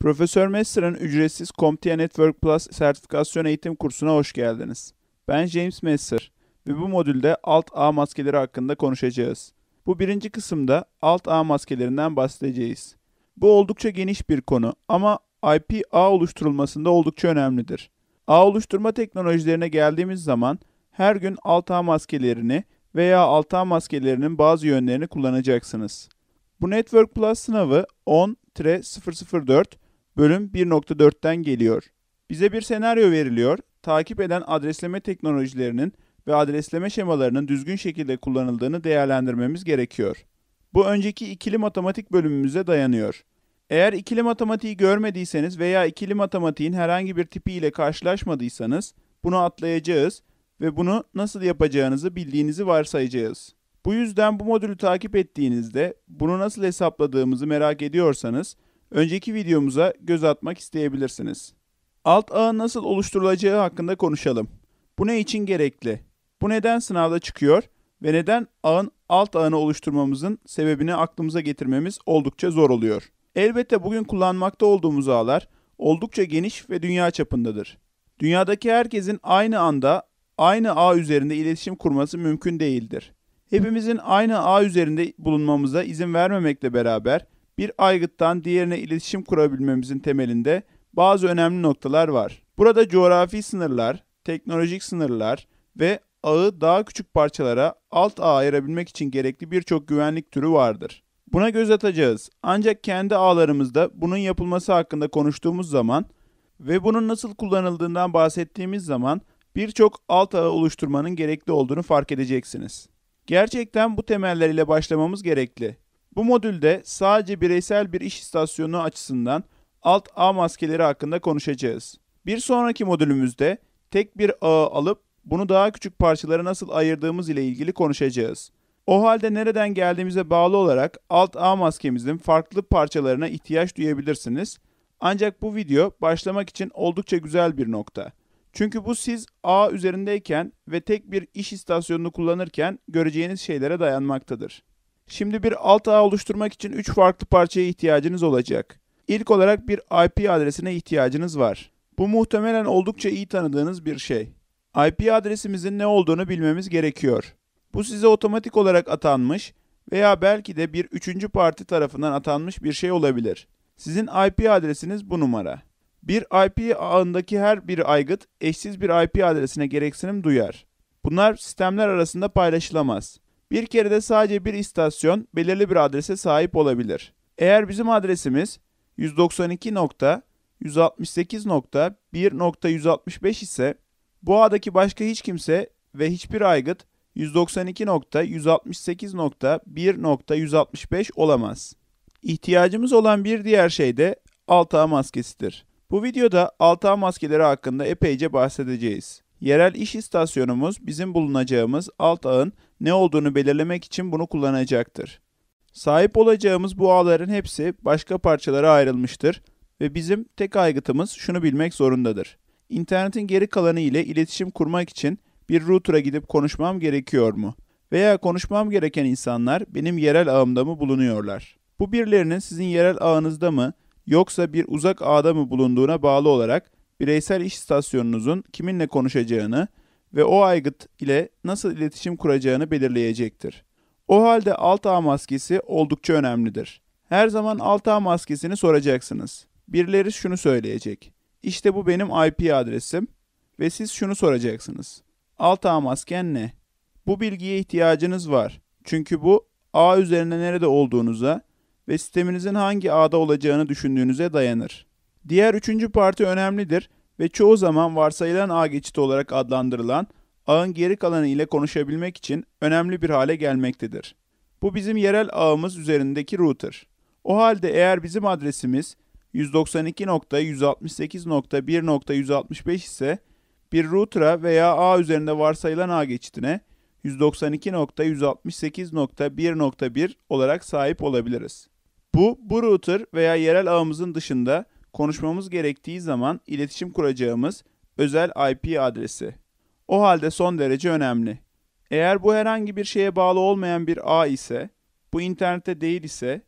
Profesör Mester'ın ücretsiz CompTIA Network Plus sertifikasyon eğitim kursuna hoş geldiniz. Ben James Messer ve bu modülde alt A maskeleri hakkında konuşacağız. Bu birinci kısımda alt A maskelerinden bahsedeceğiz. Bu oldukça geniş bir konu ama IP ağ oluşturulmasında oldukça önemlidir. Ağ oluşturma teknolojilerine geldiğimiz zaman her gün alt ağ maskelerini veya alt ağ maskelerinin bazı yönlerini kullanacaksınız. Bu Network Plus sınavı 10-004 bölüm 1.4'ten geliyor. Bize bir senaryo veriliyor. Takip eden adresleme teknolojilerinin ve adresleme şemalarının düzgün şekilde kullanıldığını değerlendirmemiz gerekiyor. Bu önceki ikili matematik bölümümüze dayanıyor. Eğer ikili matematiği görmediyseniz veya ikili matematiğin herhangi bir tipi ile karşılaşmadıysanız bunu atlayacağız ve bunu nasıl yapacağınızı bildiğinizi varsayacağız. Bu yüzden bu modülü takip ettiğinizde bunu nasıl hesapladığımızı merak ediyorsanız Önceki videomuza göz atmak isteyebilirsiniz. Alt ağ nasıl oluşturulacağı hakkında konuşalım. Bu ne için gerekli? Bu neden sınavda çıkıyor ve neden ağın alt ağını oluşturmamızın sebebini aklımıza getirmemiz oldukça zor oluyor. Elbette bugün kullanmakta olduğumuz ağlar oldukça geniş ve dünya çapındadır. Dünyadaki herkesin aynı anda aynı ağ üzerinde iletişim kurması mümkün değildir. Hepimizin aynı ağ üzerinde bulunmamıza izin vermemekle beraber bir aygıttan diğerine iletişim kurabilmemizin temelinde bazı önemli noktalar var. Burada coğrafi sınırlar, teknolojik sınırlar ve ağı daha küçük parçalara alt ağ ayırabilmek için gerekli birçok güvenlik türü vardır. Buna göz atacağız. Ancak kendi ağlarımızda bunun yapılması hakkında konuştuğumuz zaman ve bunun nasıl kullanıldığından bahsettiğimiz zaman birçok alt ağı oluşturmanın gerekli olduğunu fark edeceksiniz. Gerçekten bu temeller ile başlamamız gerekli. Bu modülde sadece bireysel bir iş istasyonu açısından alt A maskeleri hakkında konuşacağız. Bir sonraki modülümüzde tek bir ağı alıp bunu daha küçük parçalara nasıl ayırdığımız ile ilgili konuşacağız. O halde nereden geldiğimize bağlı olarak alt A maskemizin farklı parçalarına ihtiyaç duyabilirsiniz. Ancak bu video başlamak için oldukça güzel bir nokta. Çünkü bu siz A üzerindeyken ve tek bir iş istasyonunu kullanırken göreceğiniz şeylere dayanmaktadır. Şimdi bir alt ağ oluşturmak için 3 farklı parçaya ihtiyacınız olacak. İlk olarak bir IP adresine ihtiyacınız var. Bu muhtemelen oldukça iyi tanıdığınız bir şey. IP adresimizin ne olduğunu bilmemiz gerekiyor. Bu size otomatik olarak atanmış veya belki de bir üçüncü parti tarafından atanmış bir şey olabilir. Sizin IP adresiniz bu numara. Bir IP ağındaki her bir aygıt eşsiz bir IP adresine gereksinim duyar. Bunlar sistemler arasında paylaşılamaz. Bir kere de sadece bir istasyon belirli bir adrese sahip olabilir. Eğer bizim adresimiz 192.168.1.165 ise bu ağdaki başka hiç kimse ve hiçbir aygıt 192.168.1.165 olamaz. İhtiyacımız olan bir diğer şey de altağ maskesidir. Bu videoda altağ maskeleri hakkında epeyce bahsedeceğiz. Yerel iş istasyonumuz bizim bulunacağımız alt ağın ne olduğunu belirlemek için bunu kullanacaktır. Sahip olacağımız bu ağların hepsi başka parçalara ayrılmıştır ve bizim tek aygıtımız şunu bilmek zorundadır. İnternetin geri kalanı ile iletişim kurmak için bir router'a gidip konuşmam gerekiyor mu? Veya konuşmam gereken insanlar benim yerel ağımda mı bulunuyorlar? Bu birilerinin sizin yerel ağınızda mı yoksa bir uzak ağda mı bulunduğuna bağlı olarak bireysel iş istasyonunuzun kiminle konuşacağını ve o aygıt ile nasıl iletişim kuracağını belirleyecektir. O halde alt ağ maskesi oldukça önemlidir. Her zaman alt ağ maskesini soracaksınız. Birileri şunu söyleyecek. İşte bu benim IP adresim ve siz şunu soracaksınız. Alt ağ masken ne? Bu bilgiye ihtiyacınız var. Çünkü bu ağ üzerinde nerede olduğunuza ve sisteminizin hangi ağda olacağını düşündüğünüze dayanır. Diğer üçüncü parti önemlidir ve çoğu zaman varsayılan ağ geçidi olarak adlandırılan ağın geri kalanı ile konuşabilmek için önemli bir hale gelmektedir. Bu bizim yerel ağımız üzerindeki router. O halde eğer bizim adresimiz 192.168.1.165 ise bir router'a veya ağ üzerinde varsayılan ağ geçidine 192.168.1.1 olarak sahip olabiliriz. Bu, bu router veya yerel ağımızın dışında konuşmamız gerektiği zaman iletişim kuracağımız özel IP adresi. O halde son derece önemli. Eğer bu herhangi bir şeye bağlı olmayan bir ağ ise, bu internete değil ise,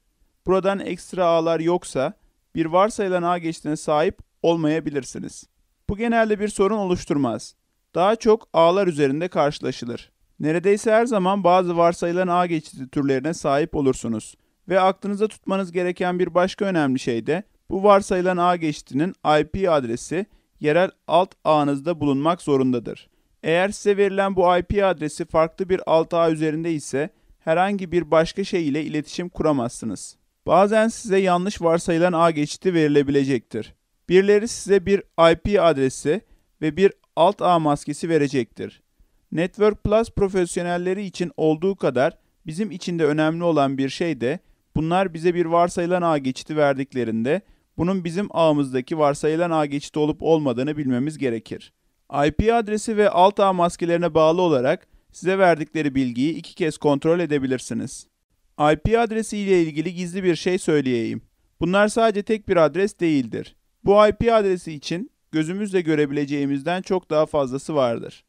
buradan ekstra ağlar yoksa bir varsayılan ağ geçtiğine sahip olmayabilirsiniz. Bu genelde bir sorun oluşturmaz. Daha çok ağlar üzerinde karşılaşılır. Neredeyse her zaman bazı varsayılan ağ geçidi türlerine sahip olursunuz ve aklınıza tutmanız gereken bir başka önemli şey de bu varsayılan ağ geçitinin IP adresi yerel alt ağınızda bulunmak zorundadır. Eğer size verilen bu IP adresi farklı bir alt ağ üzerinde ise herhangi bir başka şey ile iletişim kuramazsınız. Bazen size yanlış varsayılan ağ geçti verilebilecektir. Birileri size bir IP adresi ve bir alt ağ maskesi verecektir. Network Plus profesyonelleri için olduğu kadar bizim için de önemli olan bir şey de bunlar bize bir varsayılan ağ geçti verdiklerinde bunun bizim ağımızdaki varsayılan ağ geçidi olup olmadığını bilmemiz gerekir. IP adresi ve alt ağ maskelerine bağlı olarak size verdikleri bilgiyi iki kez kontrol edebilirsiniz. IP adresi ile ilgili gizli bir şey söyleyeyim. Bunlar sadece tek bir adres değildir. Bu IP adresi için gözümüzle görebileceğimizden çok daha fazlası vardır.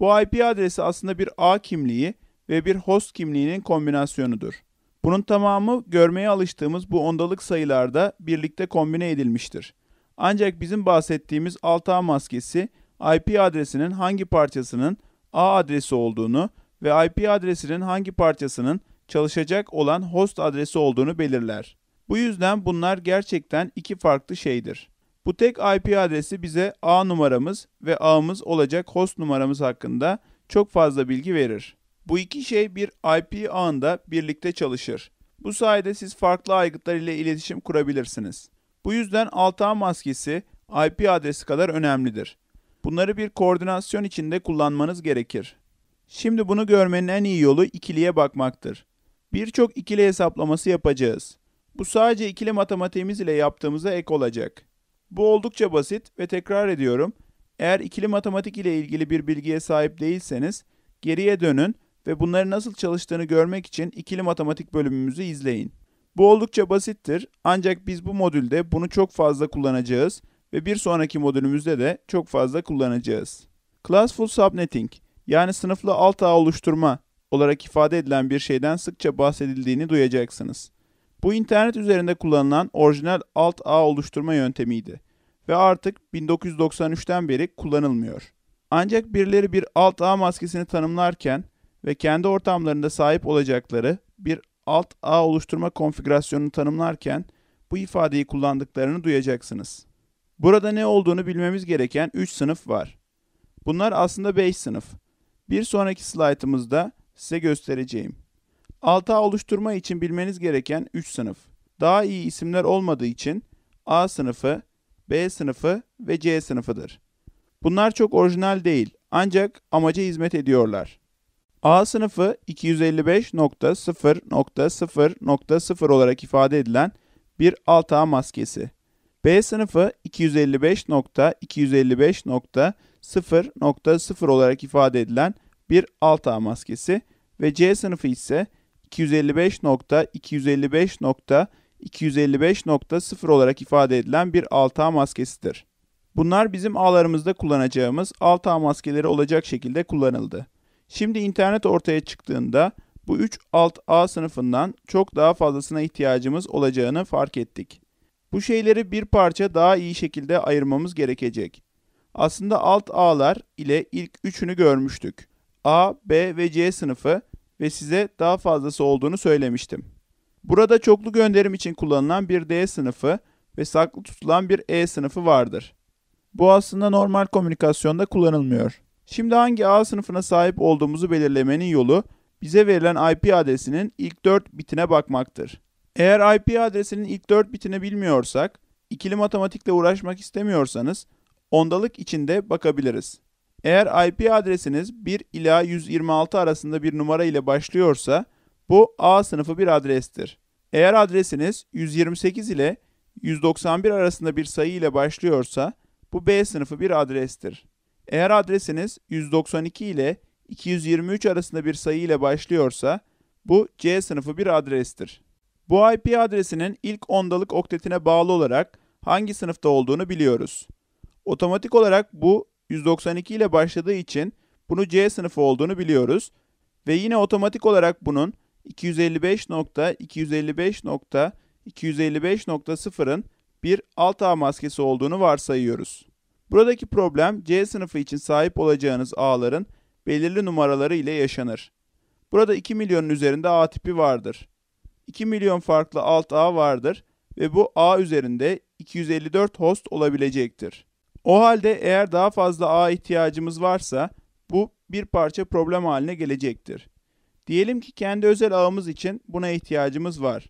Bu IP adresi aslında bir ağ kimliği ve bir host kimliğinin kombinasyonudur. Bunun tamamı görmeye alıştığımız bu ondalık sayılarda birlikte kombine edilmiştir. Ancak bizim bahsettiğimiz 6A maskesi IP adresinin hangi parçasının A adresi olduğunu ve IP adresinin hangi parçasının çalışacak olan host adresi olduğunu belirler. Bu yüzden bunlar gerçekten iki farklı şeydir. Bu tek IP adresi bize A numaramız ve A'mız olacak host numaramız hakkında çok fazla bilgi verir. Bu iki şey bir IP ağında birlikte çalışır. Bu sayede siz farklı aygıtlar ile iletişim kurabilirsiniz. Bu yüzden alt ağ maskesi IP adresi kadar önemlidir. Bunları bir koordinasyon içinde kullanmanız gerekir. Şimdi bunu görmenin en iyi yolu ikiliye bakmaktır. Birçok ikili hesaplaması yapacağız. Bu sadece ikili matematiğimiz ile yaptığımıza ek olacak. Bu oldukça basit ve tekrar ediyorum. Eğer ikili matematik ile ilgili bir bilgiye sahip değilseniz geriye dönün ve bunları nasıl çalıştığını görmek için ikili matematik bölümümüzü izleyin. Bu oldukça basittir ancak biz bu modülde bunu çok fazla kullanacağız ve bir sonraki modülümüzde de çok fazla kullanacağız. Classful subnetting yani sınıflı alt ağ oluşturma olarak ifade edilen bir şeyden sıkça bahsedildiğini duyacaksınız. Bu internet üzerinde kullanılan orijinal alt ağ oluşturma yöntemiydi ve artık 1993'ten beri kullanılmıyor. Ancak birileri bir alt ağ maskesini tanımlarken ve kendi ortamlarında sahip olacakları bir alt ağ oluşturma konfigürasyonunu tanımlarken bu ifadeyi kullandıklarını duyacaksınız. Burada ne olduğunu bilmemiz gereken 3 sınıf var. Bunlar aslında 5 sınıf. Bir sonraki slaytımızda size göstereceğim. Alt ağ oluşturma için bilmeniz gereken 3 sınıf. Daha iyi isimler olmadığı için A sınıfı, B sınıfı ve C sınıfıdır. Bunlar çok orijinal değil ancak amaca hizmet ediyorlar. A sınıfı 255.0.0.0 olarak ifade edilen bir alt ağ maskesi. B sınıfı 255.255.0.0 olarak ifade edilen bir alt ağ maskesi ve C sınıfı ise 255.255.255.0 olarak ifade edilen bir alt ağ maskesidir. Bunlar bizim ağlarımızda kullanacağımız alt ağ maskeleri olacak şekilde kullanıldı. Şimdi internet ortaya çıktığında bu 3 alt A sınıfından çok daha fazlasına ihtiyacımız olacağını fark ettik. Bu şeyleri bir parça daha iyi şekilde ayırmamız gerekecek. Aslında alt A'lar ile ilk üçünü görmüştük. A, B ve C sınıfı ve size daha fazlası olduğunu söylemiştim. Burada çoklu gönderim için kullanılan bir D sınıfı ve saklı tutulan bir E sınıfı vardır. Bu aslında normal komünikasyonda kullanılmıyor. Şimdi hangi ağ sınıfına sahip olduğumuzu belirlemenin yolu bize verilen IP adresinin ilk 4 bitine bakmaktır. Eğer IP adresinin ilk 4 bitini bilmiyorsak, ikili matematikle uğraşmak istemiyorsanız ondalık içinde bakabiliriz. Eğer IP adresiniz 1 ila 126 arasında bir numara ile başlıyorsa bu A sınıfı bir adrestir. Eğer adresiniz 128 ile 191 arasında bir sayı ile başlıyorsa bu B sınıfı bir adrestir. Eğer adresiniz 192 ile 223 arasında bir sayı ile başlıyorsa bu C sınıfı bir adrestir. Bu IP adresinin ilk ondalık oktetine bağlı olarak hangi sınıfta olduğunu biliyoruz. Otomatik olarak bu 192 ile başladığı için bunu C sınıfı olduğunu biliyoruz ve yine otomatik olarak bunun 255.255.255.0'ın bir alt ağ maskesi olduğunu varsayıyoruz. Buradaki problem C sınıfı için sahip olacağınız ağların belirli numaraları ile yaşanır. Burada 2 milyonun üzerinde A tipi vardır. 2 milyon farklı alt A vardır ve bu A üzerinde 254 host olabilecektir. O halde eğer daha fazla A ihtiyacımız varsa bu bir parça problem haline gelecektir. Diyelim ki kendi özel ağımız için buna ihtiyacımız var.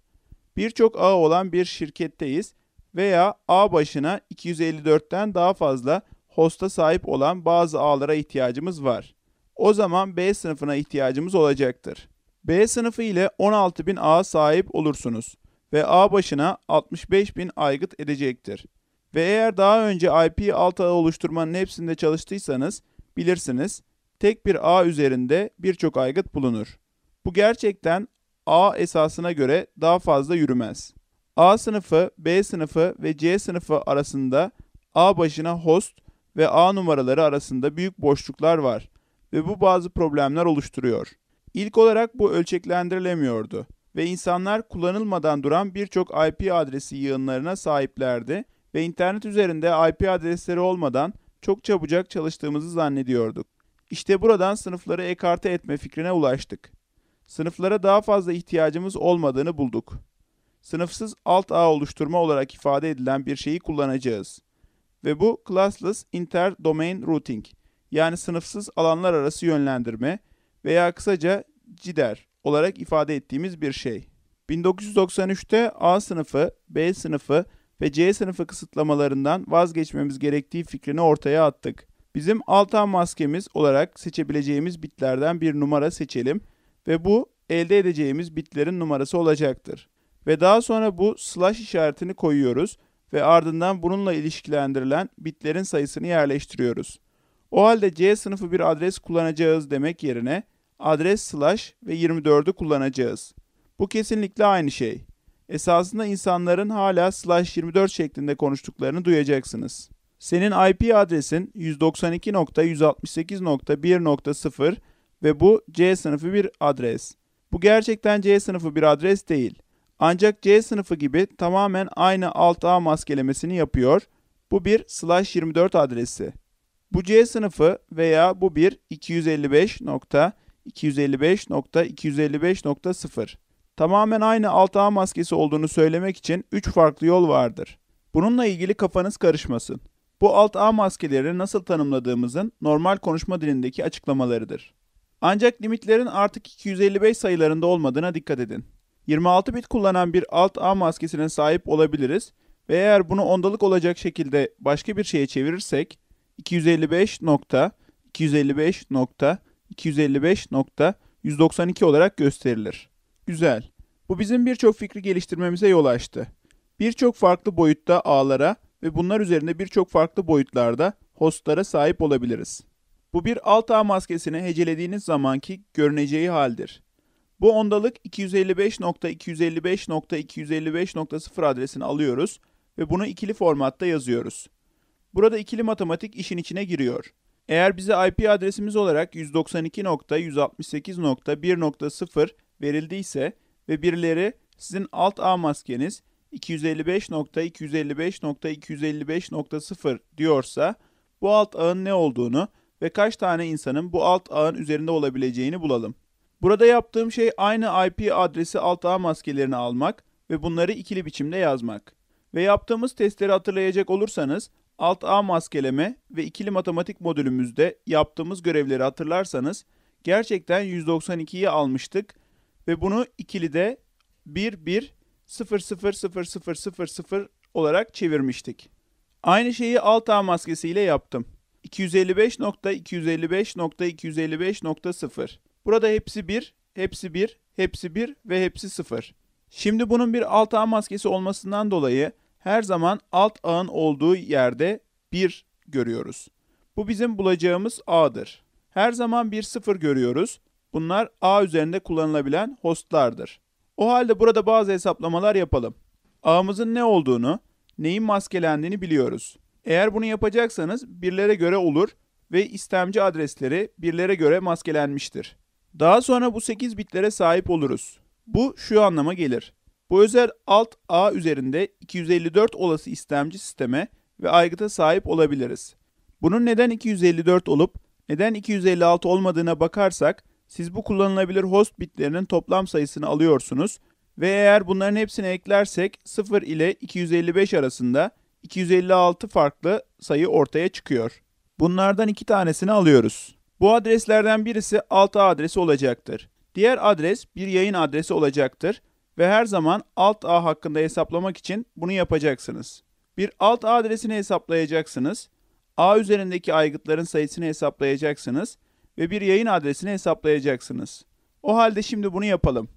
Birçok ağ olan bir şirketteyiz veya ağ başına 254'ten daha fazla hosta sahip olan bazı ağlara ihtiyacımız var. O zaman B sınıfına ihtiyacımız olacaktır. B sınıfı ile 16.000 ağa sahip olursunuz ve ağ başına 65.000 aygıt edecektir. Ve eğer daha önce IP alt ağı oluşturmanın hepsinde çalıştıysanız bilirsiniz tek bir ağ üzerinde birçok aygıt bulunur. Bu gerçekten ağ esasına göre daha fazla yürümez. A sınıfı, B sınıfı ve C sınıfı arasında A başına host ve A numaraları arasında büyük boşluklar var ve bu bazı problemler oluşturuyor. İlk olarak bu ölçeklendirilemiyordu ve insanlar kullanılmadan duran birçok IP adresi yığınlarına sahiplerdi ve internet üzerinde IP adresleri olmadan çok çabucak çalıştığımızı zannediyorduk. İşte buradan sınıfları ekarte etme fikrine ulaştık. Sınıflara daha fazla ihtiyacımız olmadığını bulduk sınıfsız alt ağ oluşturma olarak ifade edilen bir şeyi kullanacağız. Ve bu classless inter-domain routing yani sınıfsız alanlar arası yönlendirme veya kısaca CIDR olarak ifade ettiğimiz bir şey. 1993'te A sınıfı, B sınıfı ve C sınıfı kısıtlamalarından vazgeçmemiz gerektiği fikrini ortaya attık. Bizim alt ağ maskemiz olarak seçebileceğimiz bitlerden bir numara seçelim ve bu elde edeceğimiz bitlerin numarası olacaktır. Ve daha sonra bu slash işaretini koyuyoruz ve ardından bununla ilişkilendirilen bitlerin sayısını yerleştiriyoruz. O halde C sınıfı bir adres kullanacağız demek yerine adres slash ve 24'ü kullanacağız. Bu kesinlikle aynı şey. Esasında insanların hala slash 24 şeklinde konuştuklarını duyacaksınız. Senin IP adresin 192.168.1.0 ve bu C sınıfı bir adres. Bu gerçekten C sınıfı bir adres değil. Ancak C sınıfı gibi tamamen aynı alt ağ maskelemesini yapıyor. Bu bir slash 24 adresi. Bu C sınıfı veya bu bir 255.255.255.0. Tamamen aynı alt ağ maskesi olduğunu söylemek için 3 farklı yol vardır. Bununla ilgili kafanız karışmasın. Bu alt ağ maskeleri nasıl tanımladığımızın normal konuşma dilindeki açıklamalarıdır. Ancak limitlerin artık 255 sayılarında olmadığına dikkat edin. 26 bit kullanan bir alt ağ maskesine sahip olabiliriz ve eğer bunu ondalık olacak şekilde başka bir şeye çevirirsek 255.255.255.192 olarak gösterilir. Güzel. Bu bizim birçok fikri geliştirmemize yol açtı. Birçok farklı boyutta ağlara ve bunlar üzerinde birçok farklı boyutlarda hostlara sahip olabiliriz. Bu bir alt ağ maskesini hecelediğiniz zamanki görüneceği haldir. Bu ondalık 255.255.255.0 adresini alıyoruz ve bunu ikili formatta yazıyoruz. Burada ikili matematik işin içine giriyor. Eğer bize IP adresimiz olarak 192.168.1.0 verildiyse ve birileri sizin alt ağ maskeniz 255.255.255.0 diyorsa bu alt ağın ne olduğunu ve kaç tane insanın bu alt ağın üzerinde olabileceğini bulalım. Burada yaptığım şey aynı IP adresi alt ağ maskelerini almak ve bunları ikili biçimde yazmak. Ve yaptığımız testleri hatırlayacak olursanız alt ağ maskeleme ve ikili matematik modülümüzde yaptığımız görevleri hatırlarsanız gerçekten 192'yi almıştık ve bunu ikili de 1 1 0 0 0 0 0 0 olarak çevirmiştik. Aynı şeyi alt ağ maskesiyle yaptım. 255.255.255.0 Burada hepsi 1, hepsi 1, hepsi 1 ve hepsi 0. Şimdi bunun bir alt ağ maskesi olmasından dolayı her zaman alt ağın olduğu yerde 1 görüyoruz. Bu bizim bulacağımız ağdır. Her zaman bir 0 görüyoruz. Bunlar ağ üzerinde kullanılabilen hostlardır. O halde burada bazı hesaplamalar yapalım. Ağımızın ne olduğunu, neyin maskelendiğini biliyoruz. Eğer bunu yapacaksanız birlere göre olur ve istemci adresleri birlere göre maskelenmiştir. Daha sonra bu 8 bitlere sahip oluruz. Bu şu anlama gelir. Bu özel alt A üzerinde 254 olası istemci sisteme ve aygıta sahip olabiliriz. Bunun neden 254 olup neden 256 olmadığına bakarsak siz bu kullanılabilir host bitlerinin toplam sayısını alıyorsunuz ve eğer bunların hepsini eklersek 0 ile 255 arasında 256 farklı sayı ortaya çıkıyor. Bunlardan iki tanesini alıyoruz. Bu adreslerden birisi alt A adresi olacaktır. Diğer adres bir yayın adresi olacaktır ve her zaman alt A hakkında hesaplamak için bunu yapacaksınız. Bir alt A adresini hesaplayacaksınız. A üzerindeki aygıtların sayısını hesaplayacaksınız ve bir yayın adresini hesaplayacaksınız. O halde şimdi bunu yapalım.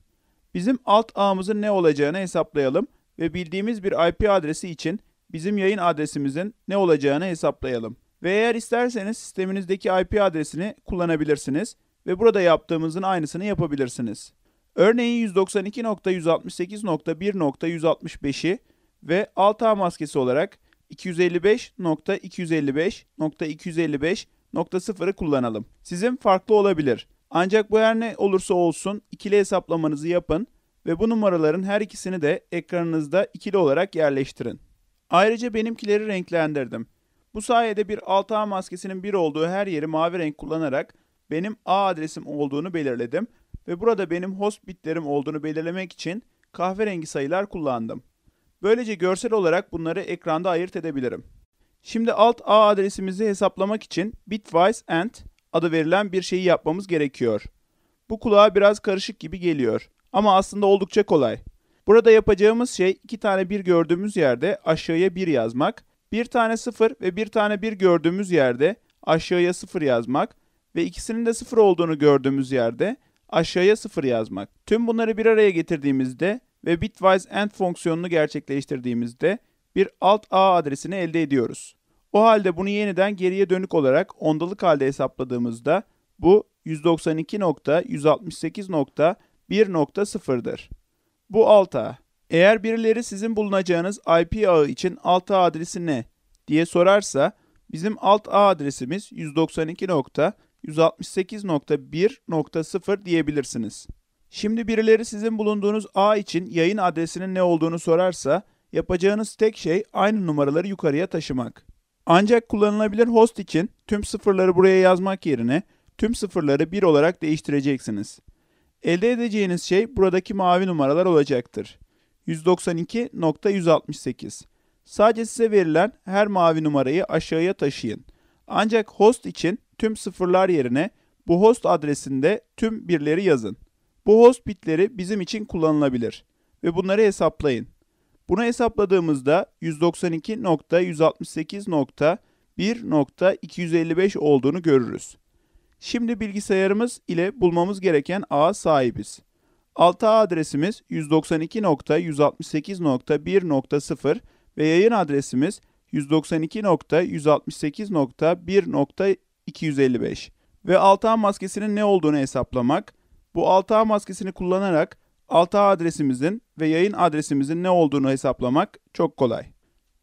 Bizim alt ağımızın ne olacağını hesaplayalım ve bildiğimiz bir IP adresi için bizim yayın adresimizin ne olacağını hesaplayalım. Ve eğer isterseniz sisteminizdeki IP adresini kullanabilirsiniz ve burada yaptığımızın aynısını yapabilirsiniz. Örneğin 192.168.1.165'i ve alt ağ maskesi olarak 255.255.255.0'ı kullanalım. Sizin farklı olabilir. Ancak bu her ne olursa olsun ikili hesaplamanızı yapın ve bu numaraların her ikisini de ekranınızda ikili olarak yerleştirin. Ayrıca benimkileri renklendirdim. Bu sayede bir 6 ağ maskesinin bir olduğu her yeri mavi renk kullanarak benim A adresim olduğunu belirledim ve burada benim host bitlerim olduğunu belirlemek için kahverengi sayılar kullandım. Böylece görsel olarak bunları ekranda ayırt edebilirim. Şimdi alt A adresimizi hesaplamak için bitwise and adı verilen bir şeyi yapmamız gerekiyor. Bu kulağa biraz karışık gibi geliyor ama aslında oldukça kolay. Burada yapacağımız şey iki tane bir gördüğümüz yerde aşağıya bir yazmak bir tane 0 ve bir tane 1 gördüğümüz yerde aşağıya 0 yazmak ve ikisinin de 0 olduğunu gördüğümüz yerde aşağıya 0 yazmak. Tüm bunları bir araya getirdiğimizde ve bitwise and fonksiyonunu gerçekleştirdiğimizde bir alt A adresini elde ediyoruz. O halde bunu yeniden geriye dönük olarak ondalık halde hesapladığımızda bu 192.168.1.0'dır. Bu alt A. Eğer birileri sizin bulunacağınız IP ağı için alt ağ adresi ne diye sorarsa bizim alt ağ adresimiz 192.168.1.0 diyebilirsiniz. Şimdi birileri sizin bulunduğunuz ağ için yayın adresinin ne olduğunu sorarsa yapacağınız tek şey aynı numaraları yukarıya taşımak. Ancak kullanılabilir host için tüm sıfırları buraya yazmak yerine tüm sıfırları 1 olarak değiştireceksiniz. Elde edeceğiniz şey buradaki mavi numaralar olacaktır. 192.168. Sadece size verilen her mavi numarayı aşağıya taşıyın. Ancak host için tüm sıfırlar yerine bu host adresinde tüm birleri yazın. Bu host bitleri bizim için kullanılabilir ve bunları hesaplayın. Bunu hesapladığımızda 192.168.1.255 olduğunu görürüz. Şimdi bilgisayarımız ile bulmamız gereken ağa sahibiz. Altı adresimiz 192.168.1.0 ve yayın adresimiz 192.168.1.255 ve 6A maskesinin ne olduğunu hesaplamak, bu 6A maskesini kullanarak 6 adresimizin ve yayın adresimizin ne olduğunu hesaplamak çok kolay.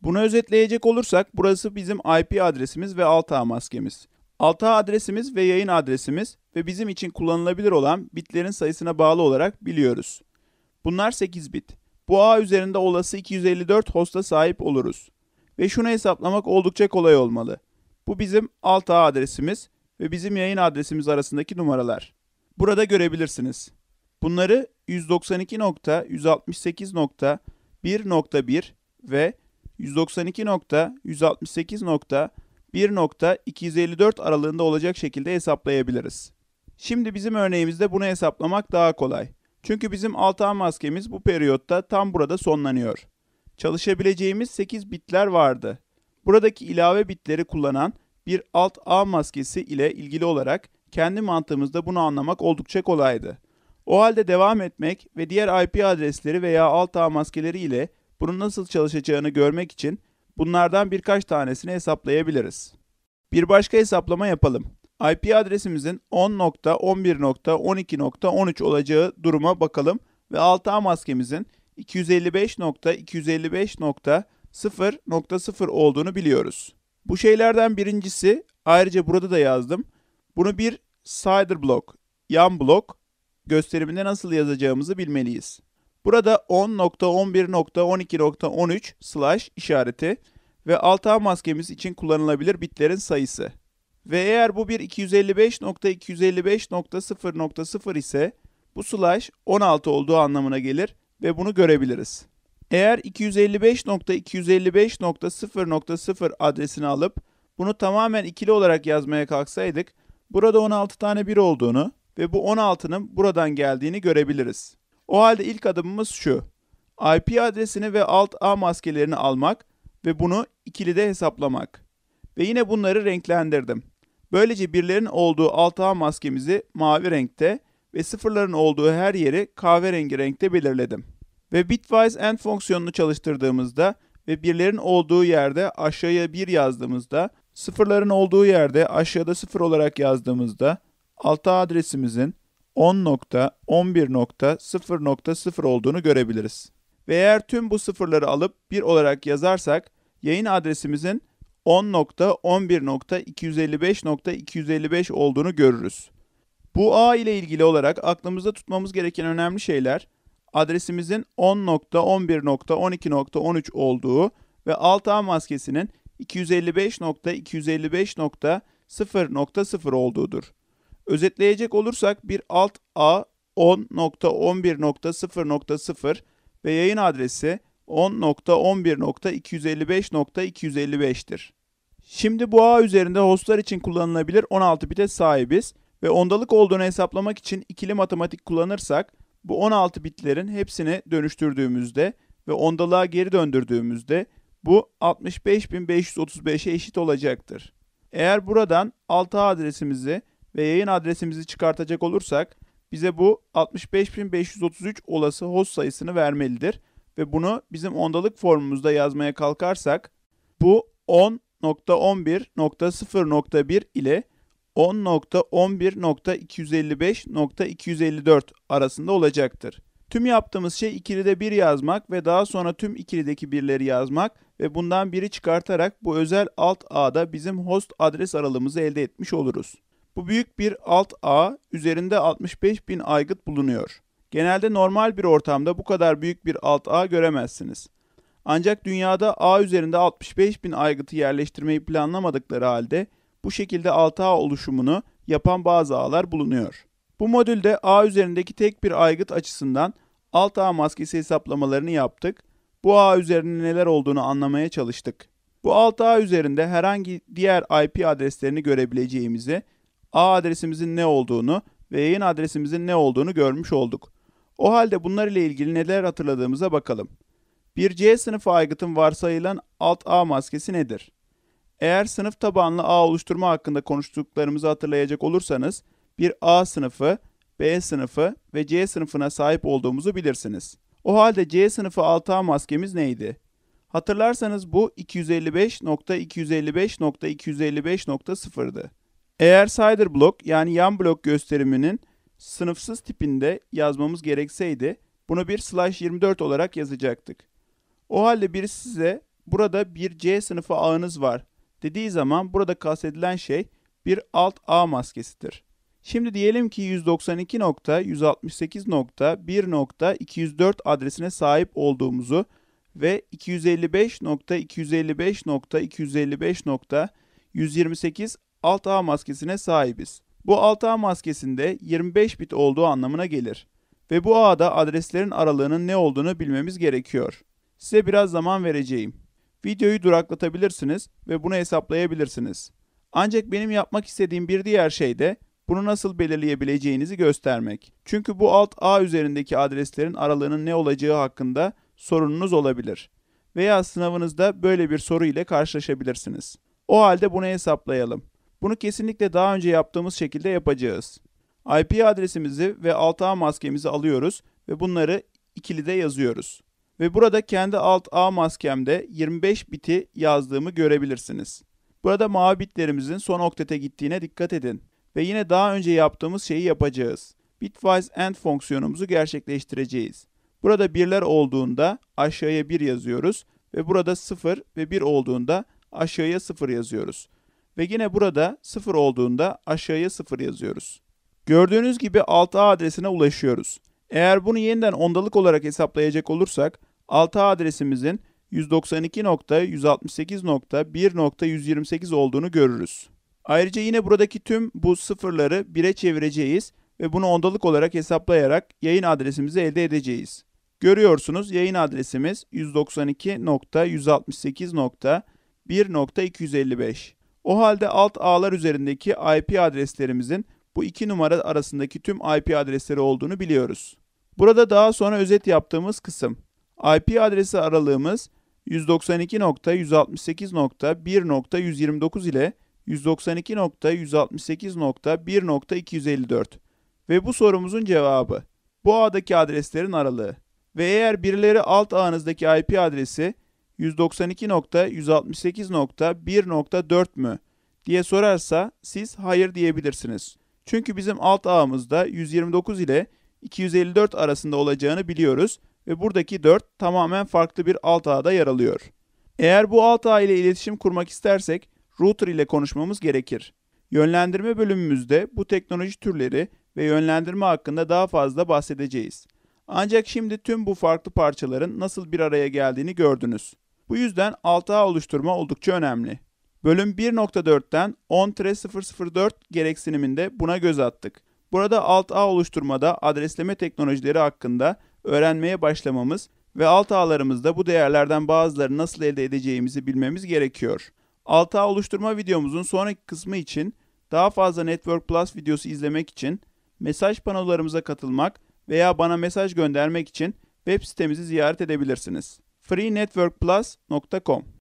Bunu özetleyecek olursak burası bizim IP adresimiz ve 6A maskemiz. 6 adresimiz ve yayın adresimiz ve bizim için kullanılabilir olan bitlerin sayısına bağlı olarak biliyoruz. Bunlar 8 bit. Bu ağ üzerinde olası 254 hosta sahip oluruz. Ve şunu hesaplamak oldukça kolay olmalı. Bu bizim alt ağ adresimiz ve bizim yayın adresimiz arasındaki numaralar. Burada görebilirsiniz. Bunları 192.168.1.1 ve 192.168.1.254 aralığında olacak şekilde hesaplayabiliriz. Şimdi bizim örneğimizde bunu hesaplamak daha kolay. Çünkü bizim altan maskemiz bu periyotta tam burada sonlanıyor. Çalışabileceğimiz 8 bitler vardı. Buradaki ilave bitleri kullanan bir alt A maskesi ile ilgili olarak kendi mantığımızda bunu anlamak oldukça kolaydı. O halde devam etmek ve diğer IP adresleri veya alt ağ maskeleri ile bunun nasıl çalışacağını görmek için bunlardan birkaç tanesini hesaplayabiliriz. Bir başka hesaplama yapalım. IP adresimizin 10.11.12.13 olacağı duruma bakalım ve 6A maskemizin 255.255.0.0 olduğunu biliyoruz. Bu şeylerden birincisi ayrıca burada da yazdım. Bunu bir cider block, yan blok gösteriminde nasıl yazacağımızı bilmeliyiz. Burada 10.11.12.13 slash işareti ve 6A maskemiz için kullanılabilir bitlerin sayısı. Ve eğer bu bir 255.255.0.0 ise bu slash 16 olduğu anlamına gelir ve bunu görebiliriz. Eğer 255.255.0.0 adresini alıp bunu tamamen ikili olarak yazmaya kalksaydık burada 16 tane 1 olduğunu ve bu 16'nın buradan geldiğini görebiliriz. O halde ilk adımımız şu. IP adresini ve alt A maskelerini almak ve bunu ikili de hesaplamak ve yine bunları renklendirdim. Böylece birlerin olduğu alt ağ maskemizi mavi renkte ve sıfırların olduğu her yeri kahverengi renkte belirledim. Ve bitwise end fonksiyonunu çalıştırdığımızda ve birlerin olduğu yerde aşağıya 1 yazdığımızda, sıfırların olduğu yerde aşağıda 0 olarak yazdığımızda altı adresimizin 10.11.0.0 olduğunu görebiliriz. Ve eğer tüm bu sıfırları alıp 1 olarak yazarsak yayın adresimizin 10.11.255.255 olduğunu görürüz. Bu A ile ilgili olarak aklımızda tutmamız gereken önemli şeyler adresimizin 10.11.12.13 olduğu ve alt ağ maskesinin 255.255.0.0 olduğudur. Özetleyecek olursak bir alt A 10.11.0.0 ve yayın adresi 10.11.255.255'tir. Şimdi bu ağ üzerinde hostlar için kullanılabilir 16 bite sahibiz ve ondalık olduğunu hesaplamak için ikili matematik kullanırsak bu 16 bitlerin hepsini dönüştürdüğümüzde ve ondalığa geri döndürdüğümüzde bu 65.535'e eşit olacaktır. Eğer buradan 6 adresimizi ve yayın adresimizi çıkartacak olursak bize bu 65.533 olası host sayısını vermelidir ve bunu bizim ondalık formumuzda yazmaya kalkarsak bu 10 10.11.0.1 ile 10.11.255.254 arasında olacaktır. Tüm yaptığımız şey ikilide bir yazmak ve daha sonra tüm ikilideki birleri yazmak ve bundan biri çıkartarak bu özel alt ağda bizim host adres aralığımızı elde etmiş oluruz. Bu büyük bir alt ağ üzerinde 65 bin aygıt bulunuyor. Genelde normal bir ortamda bu kadar büyük bir alt ağ göremezsiniz. Ancak dünyada A üzerinde 65 bin aygıtı yerleştirmeyi planlamadıkları halde bu şekilde 6 ağ oluşumunu yapan bazı ağlar bulunuyor. Bu modülde A üzerindeki tek bir aygıt açısından alt ağ maskesi hesaplamalarını yaptık. Bu A üzerinde neler olduğunu anlamaya çalıştık. Bu alt ağ üzerinde herhangi diğer IP adreslerini görebileceğimizi, A adresimizin ne olduğunu ve yayın adresimizin ne olduğunu görmüş olduk. O halde bunlar ile ilgili neler hatırladığımıza bakalım. Bir C sınıfı aygıtın varsayılan alt A maskesi nedir? Eğer sınıf tabanlı A oluşturma hakkında konuştuklarımızı hatırlayacak olursanız bir A sınıfı, B sınıfı ve C sınıfına sahip olduğumuzu bilirsiniz. O halde C sınıfı alt A maskemiz neydi? Hatırlarsanız bu 255.255.255.0'dı. Eğer cider block yani yan blok gösteriminin sınıfsız tipinde yazmamız gerekseydi bunu bir slash 24 olarak yazacaktık. O halde birisi size burada bir C sınıfı ağınız var dediği zaman burada kastedilen şey bir alt ağ maskesidir. Şimdi diyelim ki 192.168.1.204 adresine sahip olduğumuzu ve 255.255.255.128 alt ağ maskesine sahibiz. Bu alt ağ maskesinde 25 bit olduğu anlamına gelir ve bu ağda adreslerin aralığının ne olduğunu bilmemiz gerekiyor. Size biraz zaman vereceğim. Videoyu duraklatabilirsiniz ve bunu hesaplayabilirsiniz. Ancak benim yapmak istediğim bir diğer şey de bunu nasıl belirleyebileceğinizi göstermek. Çünkü bu alt A üzerindeki adreslerin aralığının ne olacağı hakkında sorununuz olabilir. Veya sınavınızda böyle bir soru ile karşılaşabilirsiniz. O halde bunu hesaplayalım. Bunu kesinlikle daha önce yaptığımız şekilde yapacağız. IP adresimizi ve alt a maskemizi alıyoruz ve bunları ikilide yazıyoruz ve burada kendi alt A maskemde 25 biti yazdığımı görebilirsiniz. Burada mavi bitlerimizin son oktete gittiğine dikkat edin ve yine daha önce yaptığımız şeyi yapacağız. Bitwise end fonksiyonumuzu gerçekleştireceğiz. Burada birler olduğunda aşağıya 1 yazıyoruz ve burada 0 ve 1 olduğunda aşağıya 0 yazıyoruz. Ve yine burada 0 olduğunda aşağıya 0 yazıyoruz. Gördüğünüz gibi 6A adresine ulaşıyoruz. Eğer bunu yeniden ondalık olarak hesaplayacak olursak 6 adresimizin 192.168.1.128 olduğunu görürüz. Ayrıca yine buradaki tüm bu sıfırları 1'e çevireceğiz ve bunu ondalık olarak hesaplayarak yayın adresimizi elde edeceğiz. Görüyorsunuz yayın adresimiz 192.168.1.255. O halde alt ağlar üzerindeki IP adreslerimizin bu iki numara arasındaki tüm IP adresleri olduğunu biliyoruz. Burada daha sonra özet yaptığımız kısım. IP adresi aralığımız 192.168.1.129 ile 192.168.1.254 ve bu sorumuzun cevabı. Bu ağdaki adreslerin aralığı ve eğer birileri alt ağınızdaki IP adresi 192.168.1.4 mü diye sorarsa siz hayır diyebilirsiniz. Çünkü bizim alt ağımızda 129 ile 254 arasında olacağını biliyoruz ve buradaki 4 tamamen farklı bir alt ağda yer alıyor. Eğer bu alt ağ ile iletişim kurmak istersek router ile konuşmamız gerekir. Yönlendirme bölümümüzde bu teknoloji türleri ve yönlendirme hakkında daha fazla bahsedeceğiz. Ancak şimdi tüm bu farklı parçaların nasıl bir araya geldiğini gördünüz. Bu yüzden alt ağ oluşturma oldukça önemli. Bölüm 1.4'ten 10 gereksiniminde buna göz attık. Burada alt ağ oluşturmada adresleme teknolojileri hakkında öğrenmeye başlamamız ve alt ağlarımızda bu değerlerden bazıları nasıl elde edeceğimizi bilmemiz gerekiyor. Alt ağ oluşturma videomuzun sonraki kısmı için daha fazla Network Plus videosu izlemek için mesaj panolarımıza katılmak veya bana mesaj göndermek için web sitemizi ziyaret edebilirsiniz. freenetworkplus.com